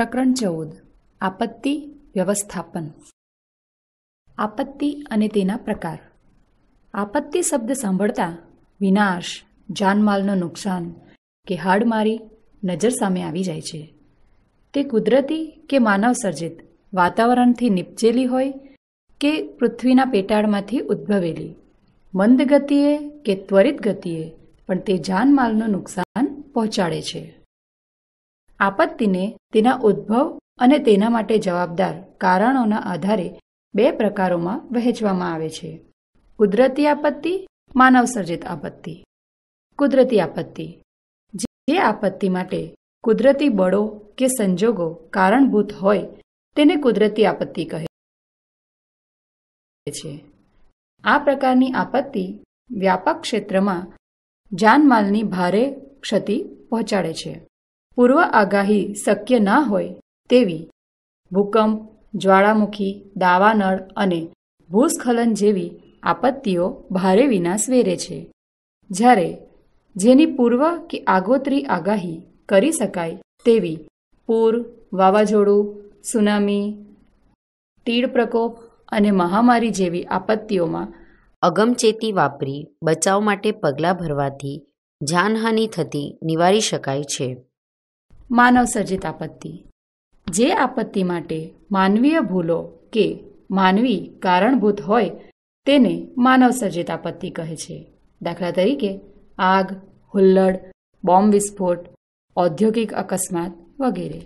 પ્રકરણ ચૌદ આપત્તિ વ્યવસ્થાપન આપત્તિ અને તેના પ્રકાર આપત્તિ શબ્દ સાંભળતા વિનાશ જાનમાલનો નુકસાન કે હાડમારી નજર સામે આવી જાય છે તે કુદરતી કે માનવ સર્જિત વાતાવરણથી નીપજેલી હોય કે પૃથ્વીના પેટાળમાંથી ઉદ્ભવેલી મંદ ગતિએ કે ત્વરિત ગતિએ પણ તે જાનમાલનું નુકસાન પહોંચાડે છે આપત્તિને તેના ઉદ્ભવ અને તેના માટે જવાબદાર કારણોના આધારે બે પ્રકારોમાં વહેંચવામાં આવે છે કુદરતી આપત્તિ માનવસર્જિત આપત્તિ કુદરતી આપત્તિ જે આપત્તિ માટે કુદરતી બળો કે સંજોગો કારણભૂત હોય તેને કુદરતી આપત્તિ કહે છે આ પ્રકારની આપત્તિ વ્યાપક ક્ષેત્રમાં જાનમાલની ભારે ક્ષતિ પહોંચાડે છે પૂર્વ આગાહી શક્ય ના હોય તેવી ભૂકંપ જ્વાળામુખી દાવાનળ અને ભૂસ્ખલન જેવી આપત્તિઓ ભારે વિનાશ વેરે છે જ્યારે જેની પૂર્વ કે આગોતરી આગાહી કરી શકાય તેવી પૂર વાવાઝોડું સુનામી તીડ પ્રકોપ અને મહામારી જેવી આપત્તિઓમાં અગમચેતી વાપરી બચાવ માટે પગલાં ભરવાથી જાનહાનિ થતી નિવારી શકાય છે માનવસર્જિત આપત્તિ જે આપત્તિ માટે માનવીય ભૂલો કે માનવી કારણભૂત હોય તેને માનવસર્જિત આપત્તિ કહે છે દાખલા તરીકે આગ હુલ્લડ બોમ્બ વિસ્ફોટ ઔદ્યોગિક અકસ્માત વગેરે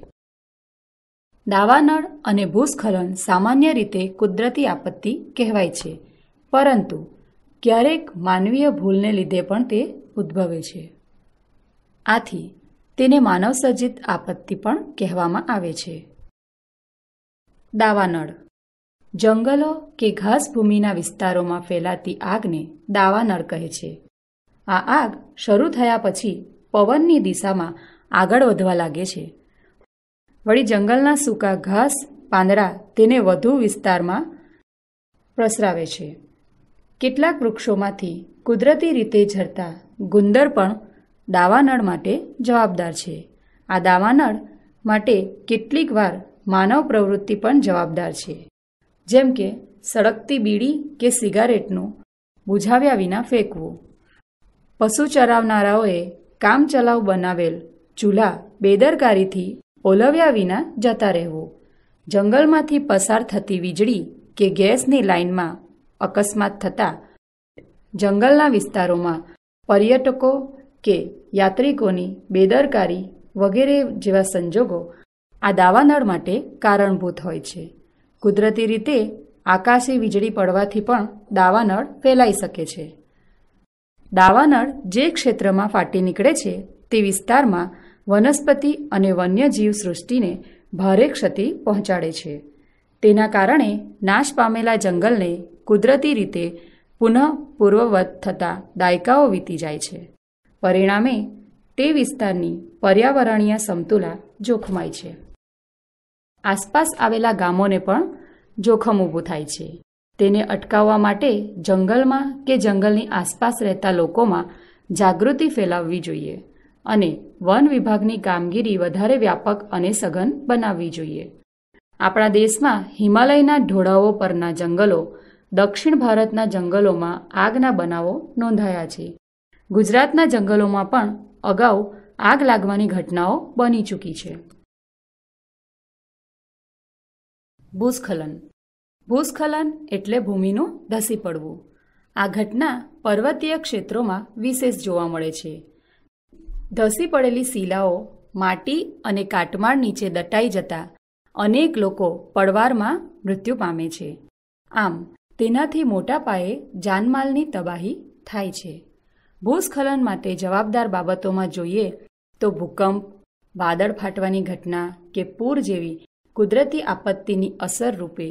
દાવાનળ અને ભૂસ્ખલન સામાન્ય રીતે કુદરતી આપત્તિ કહેવાય છે પરંતુ ક્યારેક માનવીય ભૂલને લીધે પણ તે ઉદ્ભવે છે આથી તેને માનવસર્જિત આપત્તિ પણ કહેવામાં આવે છે દાવાનળ જંગલો કે ઘાસભૂમિના વિસ્તારોમાં ફેલાતી આગને દાવાનળ કહે છે આ આગ શરૂ થયા પછી પવનની દિશામાં આગળ વધવા લાગે છે વળી જંગલના સૂકા ઘાસ પાંદડા તેને વધુ વિસ્તારમાં પ્રસરાવે છે કેટલાક વૃક્ષોમાંથી કુદરતી રીતે ઝરતા ગુંદર પણ દાવાનળ માટે જવાબદાર છે આ દાવાનળ માટે કેટલીકવાર માનવ પ્રવૃત્તિ પણ જવાબદાર છે જેમ કે સળગતી બીડી કે સિગારેટનું બુઝાવ્યા વિના ફેંકવું પશુ ચરાવનારાઓએ કામચલાઉ બનાવેલ ચૂલા બેદરકારીથી ઓલવ્યા વિના જતા રહેવું જંગલમાંથી પસાર થતી વીજળી કે ગેસની લાઇનમાં અકસ્માત થતાં જંગલના વિસ્તારોમાં પર્યટકો કે યાત્રિકોની બેદરકારી વગેરે જેવા સંજોગો આ દાવાનળ માટે કારણભૂત હોય છે કુદરતી રીતે આકાશી વીજળી પડવાથી પણ દાવાનળ ફેલાઈ શકે છે દાવાનળ જે ક્ષેત્રમાં ફાટી નીકળે છે તે વિસ્તારમાં વનસ્પતિ અને વન્યજીવ સૃષ્ટિને ભારે ક્ષતિ પહોંચાડે છે તેના કારણે નાશ પામેલા જંગલને કુદરતી રીતે પુનઃ પૂર્વવત થતાં દાયકાઓ વીતી જાય છે પરિણામે તે વિસ્તારની પર્યાવરણીય સમતુલા જોખમાય છે આસપાસ આવેલા ગામોને પણ જોખમ ઊભું થાય છે તેને અટકાવવા માટે જંગલમાં કે જંગલની આસપાસ રહેતા લોકોમાં જાગૃતિ ફેલાવવી જોઈએ અને વન વિભાગની કામગીરી વધારે વ્યાપક અને સઘન બનાવવી જોઈએ આપણા દેશમાં હિમાલયના ઢોળાવો પરના જંગલો દક્ષિણ ભારતના જંગલોમાં આગના બનાવો નોંધાયા છે ગુજરાતના જંગલોમાં પણ અગાઉ આગ લાગવાની ઘટનાઓ બની ચૂકી છે ભૂસ્ખલન ભૂસ્ખલન એટલે ભૂમિનું ધસી પડવું આ ઘટના પર્વતીય ક્ષેત્રોમાં વિશેષ જોવા મળે છે ધસી પડેલી શિલાઓ માટી અને કાટમાળ નીચે દટાઈ જતા અનેક લોકો પડવારમાં મૃત્યુ પામે છે આમ તેનાથી મોટા પાયે જાનમાલની તબાહી થાય છે ભૂસ્ખલન માટે જવાબદાર બાબતોમાં જોઈએ તો ભૂકંપ વાદળ ફાટવાની ઘટના કે પૂર જેવી કુદરતી આપત્તિની અસર રૂપે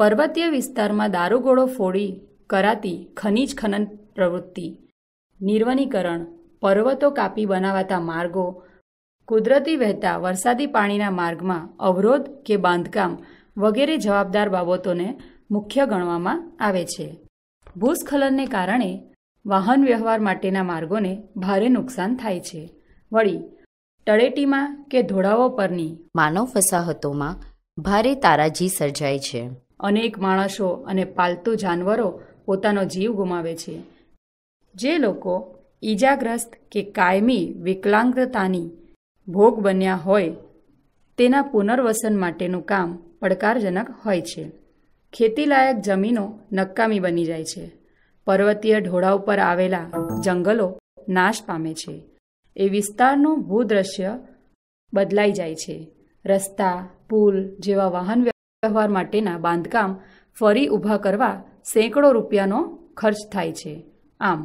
પર્વતીય વિસ્તારમાં દારૂગોળો ફોડી કરાતી ખનિજ ખનન પ્રવૃત્તિ નિર્વનીકરણ પર્વતો કાપી બનાવાતા માર્ગો કુદરતી વહેતા વરસાદી પાણીના માર્ગમાં અવરોધ કે બાંધકામ વગેરે જવાબદાર બાબતોને મુખ્ય ગણવામાં આવે છે ભૂસ્ખલનને કારણે વાહન વ્યવહાર માટેના માર્ગોને ભારે નુકસાન થાય છે વળી તળેટીમાં કે ધોળાઓ પરની માનવ વસાહતોમાં ભારે તારાજી સર્જાય છે અનેક માણસો અને પાલતુ જાનવરો પોતાનો જીવ ગુમાવે છે જે લોકો ઈજાગ્રસ્ત કે કાયમી વિકલાંગતાની ભોગ બન્યા હોય તેના પુનર્વસન માટેનું કામ પડકારજનક હોય છે ખેતીલાયક જમીનો નકામી બની જાય છે પર્વતીય ઢોળા ઉપર આવેલા જંગલો નાશ પામે છે એ વિસ્તારનું ભૂદ્રશ્ય બદલાઈ જાય છે રસ્તા પુલ જેવા વાહન વ્યવહાર માટેના બાંધકામ ફરી ઊભા કરવા સેંકડો રૂપિયાનો ખર્ચ થાય છે આમ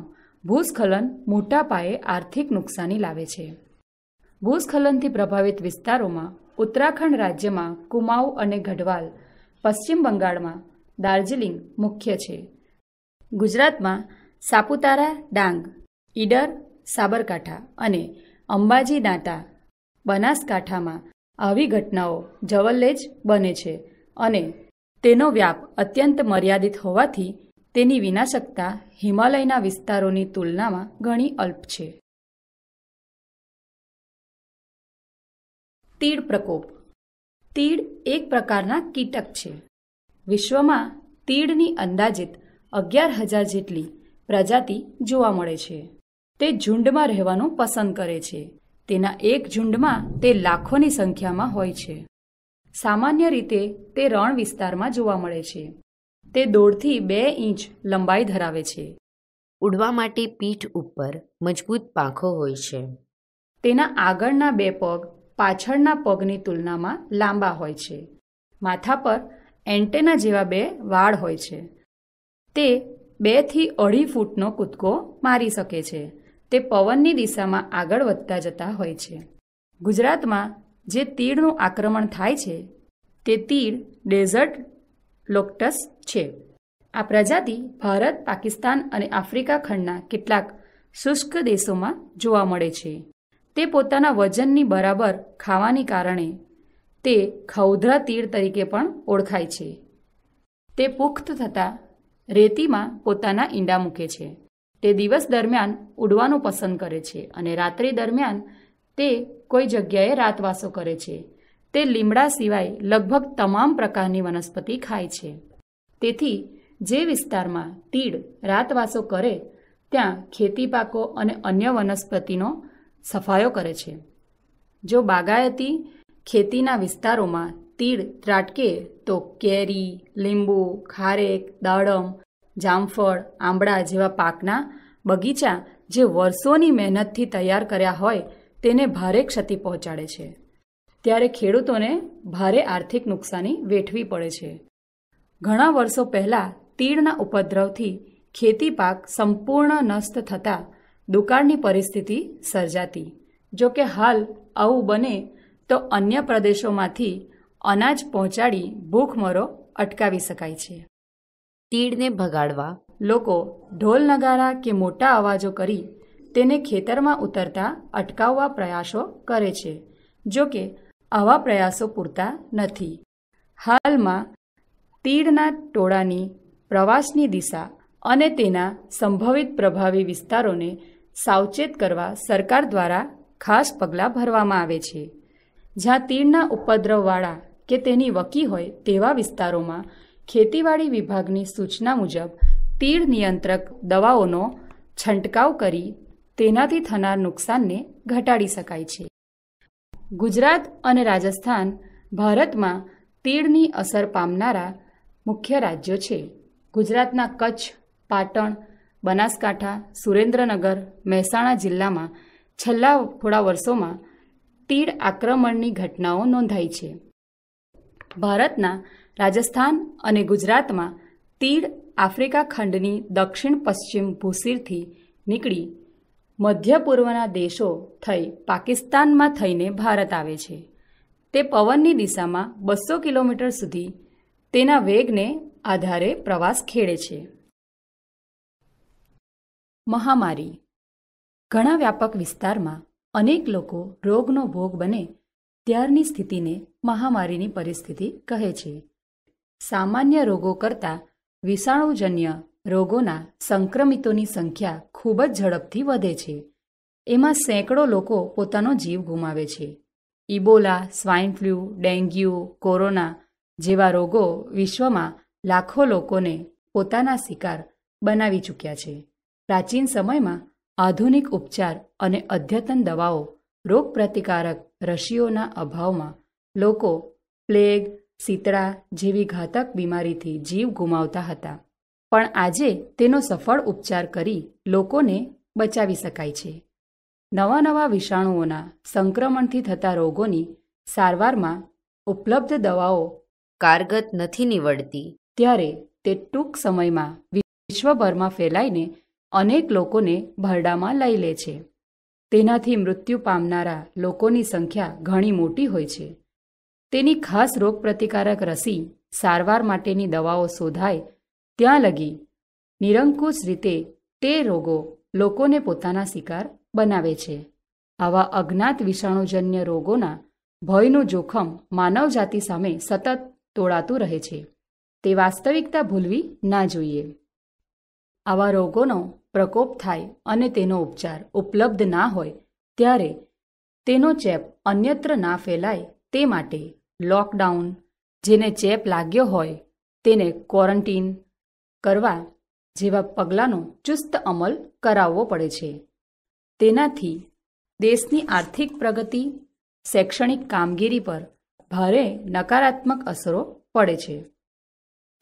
ભૂસ્ખલન મોટા પાયે આર્થિક નુકસાની લાવે છે ભૂસ્ખલનથી પ્રભાવિત વિસ્તારોમાં ઉત્તરાખંડ રાજ્યમાં કુમાઉ અને ગઢવાલ પશ્ચિમ બંગાળમાં દાર્જિલિંગ મુખ્ય છે ગુજરાતમાં સાપુતારા ડાંગ ઈડર સાબરકાંઠા અને અંબાજી દાંતા બનાસકાંઠામાં આવી ઘટનાઓ જવલ્લે જ બને છે અને તેનો વ્યાપ અત્યંત મર્યાદિત હોવાથી તેની વિનાશકતા હિમાલયના વિસ્તારોની તુલનામાં ઘણી અલ્પ છે તીડ પ્રકોપ તીડ એક પ્રકારના કીટક છે વિશ્વમાં તીડની અંદાજિત અગિયાર હજાર જેટલી પ્રજાતિ જોવા મળે છે તે ઝુંડમાં રહેવાનું પસંદ કરે છે તેના એક ઝુંડમાં તે લાખોની સંખ્યામાં હોય છે સામાન્ય રીતે તે રણ વિસ્તારમાં જોવા મળે છે તે દોઢથી બે ઇંચ લંબાઈ ધરાવે છે ઉડવા માટે પીઠ ઉપર મજબૂત પાંખો હોય છે તેના આગળના બે પગ પાછળના પગની તુલનામાં લાંબા હોય છે માથા પર એન્ટેના જેવા બે વાળ હોય છે તે બેથી અઢી ફૂટનો કૂદકો મારી શકે છે તે પવનની દિશામાં આગળ વધતા જતા હોય છે ગુજરાતમાં જે તીડનું આક્રમણ થાય છે તે તીડ ડેઝર્ટ લોક્ટસ છે આ પ્રજાતિ ભારત પાકિસ્તાન અને આફ્રિકા ખંડના કેટલાક શુષ્ક દેશોમાં જોવા મળે છે તે પોતાના વજનની બરાબર ખાવાની કારણે તે ખૌધરા તીડ તરીકે પણ ઓળખાય છે તે પુખ્ત થતાં રેતીમાં પોતાના ઈંડા મૂકે છે તે દિવસ દરમિયાન ઉડવાનું પસંદ કરે છે અને રાત્રિ દરમિયાન તે કોઈ જગ્યાએ રાતવાસો કરે છે તે લીમડા સિવાય લગભગ તમામ પ્રકારની વનસ્પતિ ખાય છે તેથી જે વિસ્તારમાં તીડ રાતવાસો કરે ત્યાં ખેતી પાકો અને અન્ય વનસ્પતિનો સફાયો કરે છે જો બાગાયતી ખેતીના વિસ્તારોમાં તીડ ત્રાટકે તો કેરી લીંબુ ખારેક દાડમ જામફળ આંબળા જેવા પાકના બગીચા જે વર્ષોની મહેનતથી તૈયાર કર્યા હોય તેને ભારે ક્ષતિ પહોંચાડે છે ત્યારે ખેડૂતોને ભારે આર્થિક નુકસાની વેઠવી પડે છે ઘણા વર્ષો પહેલાં તીડના ઉપદ્રવથી ખેતી પાક સંપૂર્ણ નષ્ટ થતાં દુકાળની પરિસ્થિતિ સર્જાતી જો કે હાલ આવું બને તો અન્ય પ્રદેશોમાંથી અનાજ પહોંચાડી ભૂખમરો અટકાવી શકાય છે તીડને ભગાડવા લોકો ઢોલ નગારા કે મોટા અવાજો કરી તેને ખેતરમાં ઉતરતા અટકાવવા પ્રયાસો કરે છે જો કે આવા પ્રયાસો પૂરતા નથી હાલમાં તીડના ટોળાની પ્રવાસની દિશા અને તેના સંભવિત પ્રભાવી વિસ્તારોને સાવચેત કરવા સરકાર દ્વારા ખાસ પગલાં ભરવામાં આવે છે જ્યાં તીડના ઉપદ્રવવાળા કે તેની વકી હોય તેવા વિસ્તારોમાં ખેતીવાડી વિભાગની સૂચના મુજબ તીડ નિયંત્રક દવાઓનો છંટકાવ કરી તેનાથી થનાર નુકસાનને ઘટાડી શકાય છે ગુજરાત અને રાજસ્થાન ભારતમાં તીડની અસર પામનારા મુખ્ય રાજ્યો છે ગુજરાતના કચ્છ પાટણ બનાસકાંઠા સુરેન્દ્રનગર મહેસાણા જિલ્લામાં છેલ્લા થોડા વર્ષોમાં તીડ આક્રમણની ઘટનાઓ નોંધાઈ છે ભારતના રાજસ્થાન અને ગુજરાતમાં તીડ આફ્રિકા ખંડની દક્ષિણ પશ્ચિમ ભૂસિરથી નીકળી મધ્ય પૂર્વના દેશો થઈ પાકિસ્તાનમાં થઈને ભારત આવે છે તે પવનની દિશામાં બસો કિલોમીટર સુધી તેના વેગને આધારે પ્રવાસ ખેડે છે મહામારી ઘણા વ્યાપક વિસ્તારમાં અનેક લોકો રોગનો ભોગ બને ત્યારની સ્થિતિને મહામારીની પરિસ્થિતિ કહે છે સામાન્ય રોગો કરતાં વિષાણુજન્ય રોગોના સંક્રમિતોની સંખ્યા ખૂબ જ ઝડપથી વધે છે એમાં સેંકડો લોકો પોતાનો જીવ ગુમાવે છે Ebola swine flu dengue corona જેવા રોગો વિશ્વમાં લાખો લોકોને પોતાના શિકાર બનાવી ચૂક્યા છે પ્રાચીન સમયમાં આધુનિક ઉપચાર અને અદ્યતન દવાઓ રોગપ્રતિકારક રસીઓના અભાવમાં લોકો પ્લેગ શીતળા જેવી ઘાતક બીમારીથી જીવ ગુમાવતા હતા પણ આજે તેનો સફળ ઉપચાર કરી લોકોને બચાવી શકાય છે નવા નવા વિષાણુઓના સંક્રમણથી થતા રોગોની સારવારમાં ઉપલબ્ધ દવાઓ કારગત નથી નીવડતી ત્યારે તે ટૂંક સમયમાં વિશ્વભરમાં ફેલાઈને અનેક લોકોને ભરડામાં લઈ લે છે તેનાથી મૃત્યુ પામનારા લોકોની સંખ્યા ઘણી મોટી હોય છે તેની ખાસ રોગપ્રતિકારક રસી સારવાર માટેની દવાઓ શોધાય ત્યાં લગી નિરંકુશ રીતે તે રોગો લોકોને પોતાના શિકાર બનાવે છે આવા અજ્ઞાત વિષાણુજન્ય રોગોના ભયનું જોખમ માનવજાતિ સામે સતત તોળાતું રહે છે તે વાસ્તવિકતા ભૂલવી ના જોઈએ આવા રોગોનો પ્રકોપ થાય અને તેનો ઉપચાર ઉપલબ્ધ ના હોય ત્યારે તેનો ચેપ અન્યત્ર ના ફેલાય તે માટે લોકડાઉન જેને ચેપ લાગ્યો હોય તેને ક્વોરન્ટીન કરવા જેવા પગલાંનો ચુસ્ત અમલ કરાવવો પડે છે તેનાથી દેશની આર્થિક પ્રગતિ શૈક્ષણિક કામગીરી પર ભારે નકારાત્મક અસરો પડે છે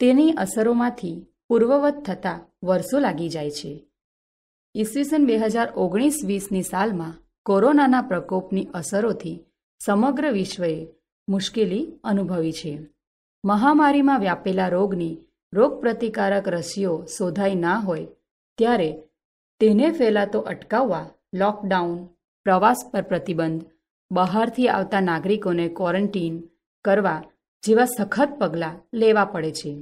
તેની અસરોમાંથી પૂર્વવત થતા વર્ષો લાગી જાય છે ઈસવીસન બે હજાર ઓગણીસ વીસની સાલમાં કોરોનાના પ્રકોપની અસરોથી સમગ્ર વિશ્વએ મુશ્કેલી અનુભવી છે મહામારીમાં વ્યાપેલા રોગની રોગપ્રતિકારક રસીઓ શોધાઈ ના હોય ત્યારે તેને ફેલાતો અટકાવવા લોકડાઉન પ્રવાસ પર પ્રતિબંધ બહારથી આવતા નાગરિકોને ક્વોરન્ટીન કરવા જેવા સખત પગલાં લેવા પડે છે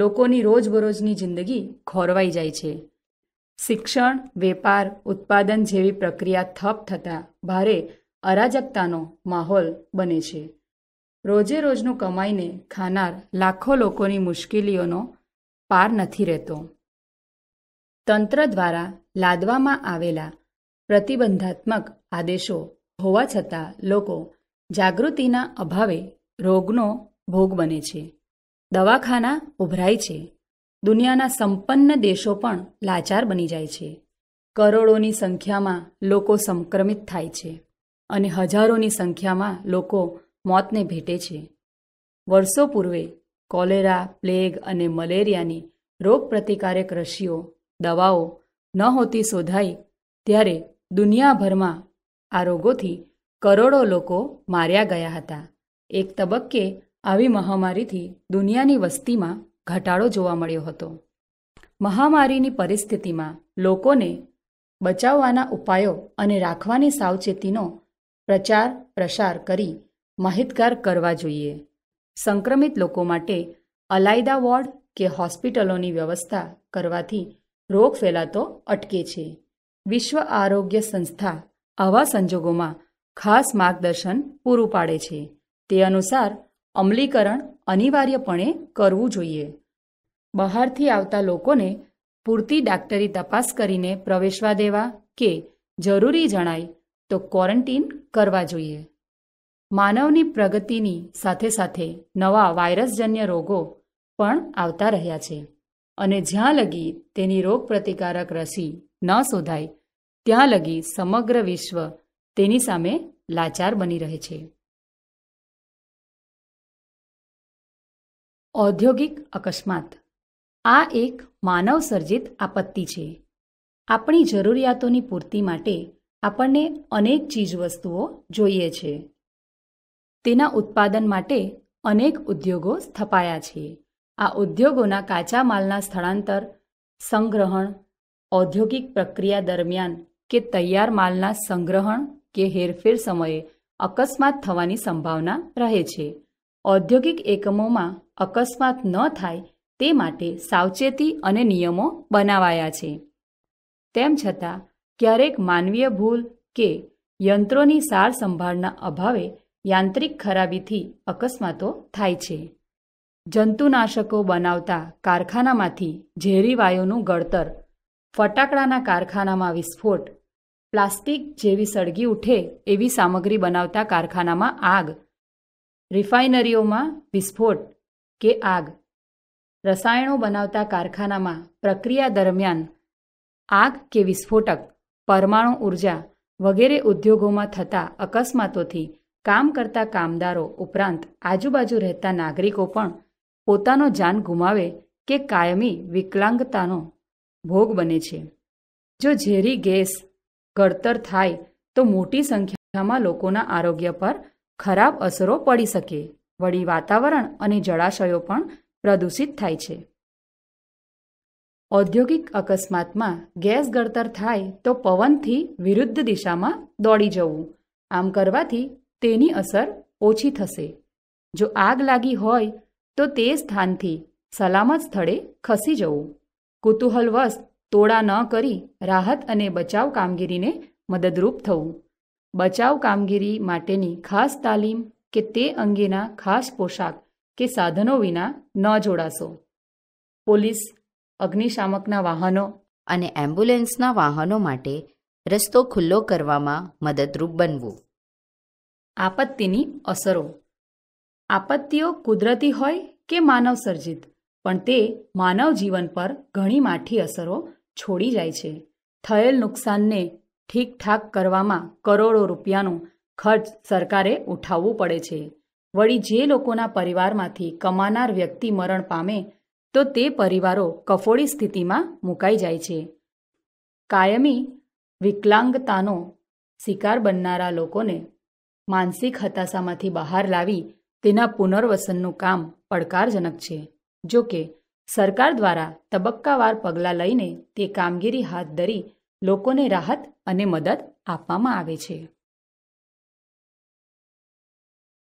લોકોની રોજબરોજની જિંદગી ખોરવાઈ જાય છે શિક્ષણ વેપાર ઉત્પાદન જેવી પ્રક્રિયા ઠપ થતાં ભારે અરાજકતાનો માહોલ બને છે રોજે રોજનું કમાઈને ખાનાર લાખો લોકોની મુશ્કેલીઓનો પાર નથી રહેતો તંત્ર દ્વારા લાદવામાં આવેલા પ્રતિબંધાત્મક આદેશો હોવા છતાં લોકો જાગૃતિના અભાવે રોગનો ભોગ બને છે દવાખાના ઉભરાય છે દુનિયાના સંપન્ન દેશો પણ લાચાર બની જાય છે કરોડોની સંખ્યામાં લોકો સંક્રમિત થાય છે અને હજારોની સંખ્યામાં લોકો મોતને ભેટે છે વર્ષો પૂર્વે કોલેરા પ્લેગ અને મલેરિયાની રોગપ્રતિકારક રસીઓ દવાઓ ન હોતી શોધાઈ ત્યારે દુનિયાભરમાં આ રોગોથી કરોડો લોકો માર્યા ગયા હતા એક તબક્કે આવી મહામારીથી દુનિયાની વસ્તીમાં ઘટાડો જોવા મળ્યો હતો મહામારીની પરિસ્થિતિમાં લોકોને બચાવવાના ઉપાયો અને રાખવાની સાવચેતીનો પ્રચાર પ્રસાર કરી માહિતગાર કરવા જોઈએ સંક્રમિત લોકો માટે અલાયદા વોર્ડ કે હોસ્પિટલોની વ્યવસ્થા કરવાથી રોગ ફેલાતો અટકે છે વિશ્વ આરોગ્ય સંસ્થા આવા સંજોગોમાં ખાસ માર્ગદર્શન પૂરું પાડે છે તે અનુસાર અમલીકરણ અનિવાર્યપણે કરવું જોઈએ બહારથી આવતા લોકોને પૂરતી ડાક્ટરી તપાસ કરીને પ્રવેશવા દેવા કે જરૂરી જણાય તો ક્વોરન્ટીન કરવા જોઈએ માનવની પ્રગતિની સાથે સાથે નવા વાયરસજન્ય રોગો પણ આવતા રહ્યા છે અને જ્યાં લગી તેની રોગપ્રતિકારક રસી ન શોધાય ત્યાં લગી સમગ્ર વિશ્વ તેની સામે લાચાર બની રહે છે ઔદ્યોગિક અકસ્માત આ એક માનવ સર્જિત આપત્તિ છે આપણી જરૂરિયાતોની પૂર્તિ માટે આપણને અનેક ચીજવસ્તુઓ જોઈએ છે તેના ઉત્પાદન માટે અનેક ઉદ્યોગો સ્થપાયા છે આ ઉદ્યોગોના કાચા માલના સ્થળાંતર સંગ્રહણ ઔદ્યોગિક પ્રક્રિયા દરમિયાન કે તૈયાર માલના સંગ્રહણ કે હેરફેર સમયે અકસ્માત થવાની સંભાવના રહે છે ઔદ્યોગિક એકમોમાં અકસ્માત ન થાય તે માટે સાવચેતી અને નિયમો બનાવાયા છે તેમ છતાં ક્યારેક માનવીય ભૂલ કે યંત્રોની સાર સંભાળના અભાવે યાંત્રિક ખરાબીથી અકસ્માતો થાય છે જંતુનાશકો બનાવતા કારખાનામાંથી ઝેરી વાયુનું ગળતર ફટાકડાના કારખાનામાં વિસ્ફોટ પ્લાસ્ટિક જેવી સળગી ઉઠે એવી સામગ્રી બનાવતા કારખાનામાં આગ રિફાઇનરીઓમાં વિસ્ફોટ કે આગ રસાયણો બનાવતા કારખાનામાં પ્રક્રિયા દરમિયાન આગ કે વિસ્ફોટક પરમાણુ ઉર્જા વગેરે ઉદ્યોગોમાં થતા અકસ્માતોથી કામ કરતા કામદારો ઉપરાંત આજુબાજુ રહેતા નાગરિકો પણ પોતાનો જાન ગુમાવે કે કાયમી વિકલાંગતાનો ભોગ બને છે જો ઝેરી ગેસ ઘડતર થાય તો મોટી સંખ્યામાં લોકોના આરોગ્ય પર ખરાબ અસરો પડી શકે વળી વાતાવરણ અને જળાશયો પણ પ્રદૂષિત થાય છે ઔદ્યોગિક અકસ્માતમાં ગેસ ગળતર થાય તો પવનથી વિરુદ્ધ દિશામાં દોડી જવું આમ કરવાથી તેની અસર ઓછી થશે જો આગ લાગી હોય તો તે સ્થાનથી સલામત સ્થળે ખસી જવું કુતૂહલવશ તોડા ન કરી રાહત અને બચાવ કામગીરીને મદદરૂપ થવું બચાવ કામગીરી માટેની ખાસ તાલીમ કે તે અંગેના ખાસ પોશાક કે સાધનો વિના ન જોડાશો પોલીસ અગ્નિશામકના વાહનો અને એમ્બ્યુલન્સના વાહનો માટે રસ્તો ખુલ્લો કરવામાં મદદરૂપ બનવું આપત્તિની અસરો આપત્તિઓ કુદરતી હોય કે માનવ સર્જિત પણ તે માનવ જીવન પર ઘણી માઠી અસરો છોડી જાય છે થયેલ નુકસાનને ઠીકઠાક કરવામાં કરોડો રૂપિયાનું ખર્ચ સરકારે ઉઠાવવું પડે છે વળી જે લોકોના પરિવારમાંથી કમાનાર વ્યક્તિ મરણ પામે તો તે પરિવારો કફોડી સ્થિતિમાં મુકાઈ જાય છે કાયમી વિકલાંગતાનો શિકાર બનનારા લોકોને માનસિક હતાશામાંથી બહાર લાવી તેના પુનર્વસનનું કામ પડકારજનક છે જો કે સરકાર દ્વારા તબક્કાવાર પગલાં લઈને તે કામગીરી હાથ ધરી લોકોને રાહત અને મદદ આપવામાં આવે છે